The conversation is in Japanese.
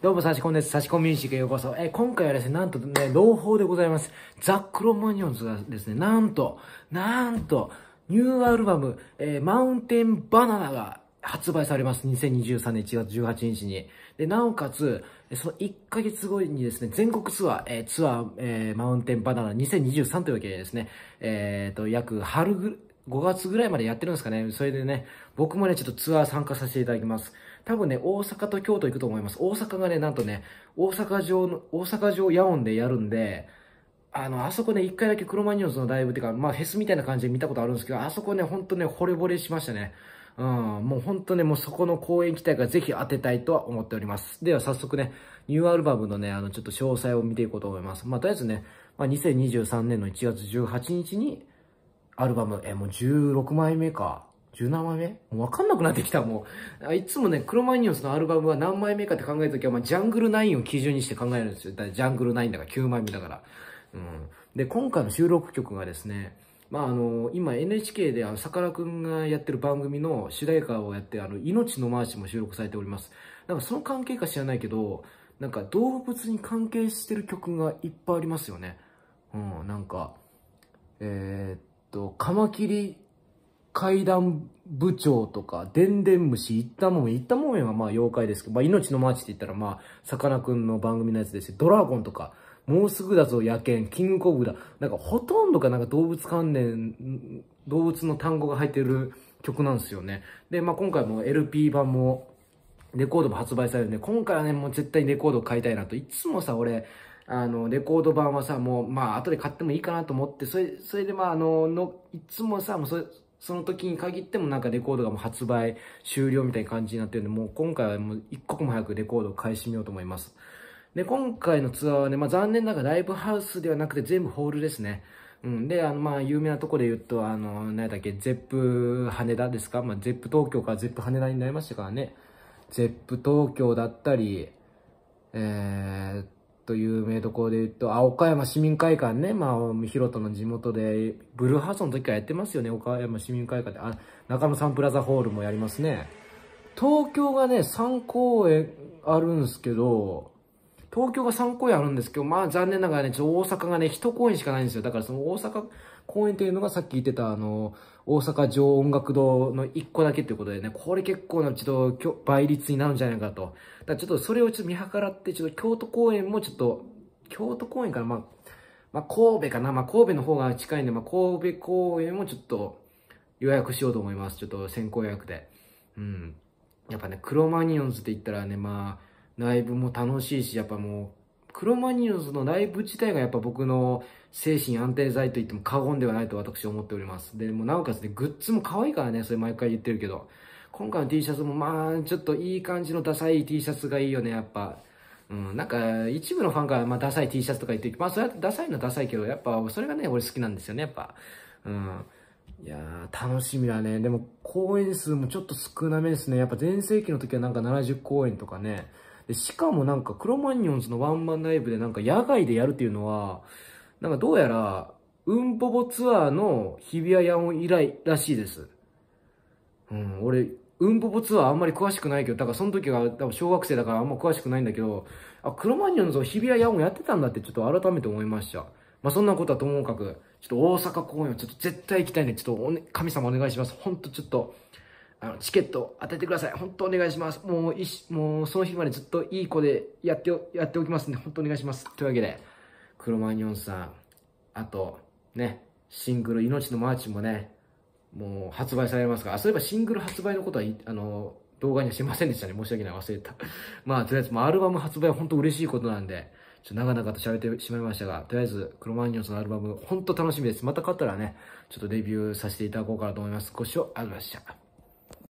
どうも、差し込んです。差し込みミュージックへようこそ。え、今回はですね、なんとね、朗報でございます。ザ・クロマニオンズがですね、なんと、なんと、ニューアルバム、えー、マウンテンバナナが発売されます。2023年1月18日に。で、なおかつ、その1ヶ月後にですね、全国ツアー、えー、ツアー、えー、マウンテンバナナ2023というわけでですね、えっ、ー、と、約春ぐ、5月ぐらいまでやってるんですかね。それでね、僕もね、ちょっとツアー参加させていただきます。多分ね、大阪と京都行くと思います。大阪がね、なんとね、大阪城の、大阪城野音でやるんで、あの、あそこね、一回だけクロマニオンズのライブっていうか、まあフェスみたいな感じで見たことあるんですけど、あそこね、ほんとね、惚れ惚れしましたね。うん、もうほんとね、もうそこの公演期待がぜひ当てたいとは思っております。では早速ね、ニューアルバムのね、あの、ちょっと詳細を見ていこうと思います。まあとりあえずね、まあ2023年の1月18日に、アルバム、え、もう16枚目か。17枚目もうわかんなくなってきた、もう。いつもね、クロマニオンスのアルバムは何枚目かって考えるときは、まあ、ジャングル9を基準にして考えるんですよ。だジャングル9だから9枚目だから。うん。で、今回の収録曲がですね、まああの、今 NHK であの、さかなクンがやってる番組の主題歌をやって、あの、命のマーチも収録されております。なんかその関係か知らないけど、なんか動物に関係してる曲がいっぱいありますよね。うん、なんか、えー、っと、カマキリ階段部長とか、でんでん虫、いったもん。いったもやはまあ妖怪ですけど、まあ命のマーチって言ったらまあ、さかなクンの番組のやつですし、ドラゴンとか、もうすぐだぞ野犬、キングコブだ。なんかほとんどがなんか動物関連、動物の単語が入ってる曲なんですよね。で、まあ今回も LP 版も、レコードも発売されるんで、今回はね、もう絶対レコード買いたいなと、いつもさ、俺、あの、レコード版はさ、もう、まあ、後で買ってもいいかなと思って、それ、それでまあ、あの、の、いつもさ、もうそその時に限ってもなんかレコードがもう発売終了みたいな感じになってるんで、もう今回はもう一刻も早くレコードを返し占ようと思います。で、今回のツアーはね、まあ残念ながらライブハウスではなくて全部ホールですね。うん。で、あの、まあ有名なとこで言うと、あの、何だっけ、ゼップ羽田ですかまあゼップ東京からゼップ羽田になりましたからね。ゼップ東京だったり、えー、と有名どころで言うと、あ、岡山市民会館ね。まあ、ヒロトの地元で、ブルーハウスの時からやってますよね。岡山市民会館で。あ、中野サンプラザホールもやりますね。東京がね、3公演あるんですけど、東京が3公演あるんですけど、まあ残念ながらね、ちょっと大阪がね、1公演しかないんですよ。だからその大阪、公演というのがさっき言ってた、あの、大阪城音楽堂の1個だけということでね、これ結構なちょっと倍率になるんじゃないかと。だからちょっとそれをちょっと見計らって、ちょっと京都公演もちょっと、京都公演からまあ、まあ、神戸かな。まあ、神戸の方が近いんで、まあ、神戸公演もちょっと予約しようと思います。ちょっと先行予約で。うん。やっぱね、クロマニオンズって言ったらね、まあ、ライブも楽しいし、やっぱもうクロマニヨンズのライブ自体がやっぱ僕の精神安定剤と言っても過言ではないと私は思っております。で、もなおかつね、グッズも可愛いからね、それ毎回言ってるけど。今回の T シャツもまあ、ちょっといい感じのダサい T シャツがいいよね、やっぱ。うん、なんか、一部のファンから、まあ、ダサい T シャツとか言って、まあ、それはダサいのはダサいけど、やっぱ、それがね、俺好きなんですよね、やっぱ。うん。いやー、楽しみだね。でも、公演数もちょっと少なめですね。やっぱ、全盛期の時はなんか70公演とかね。でしかもなんか、クロマニオンズのワンマンライブでなんか野外でやるっていうのは、なんかどうやら、うんぽぽツアーの日比谷ヤオン以来らしいです。うん、俺、うんぽぽツアーあんまり詳しくないけど、だからその時は多分小学生だからあんま詳しくないんだけど、あ、クロマニオンズを日比谷ヤオンやってたんだってちょっと改めて思いました。まあ、そんなことはともかく、ちょっと大阪公演はちょっと絶対行きたいんで、ちょっとお、ね、神様お願いします。ほんとちょっと、あの、チケット当ててください。本当お願いします。もう、いし、もう、その日までずっといい子でやってお、やっておきますんで、本当お願いします。というわけで、クロマニョンさん、あと、ね、シングル、命のマーチもね、もう発売されますから、そういえばシングル発売のことは、あの、動画にはしませんでしたね。申し訳ない。忘れた。まあ、とりあえず、まアルバム発売は本当嬉しいことなんで、ちょっと長々と喋ってしまいましたが、とりあえず、クロマニオンさんのアルバム、本当楽しみです。また買ったらね、ちょっとレビューさせていただこうかなと思います。ご視聴ありがとうございました。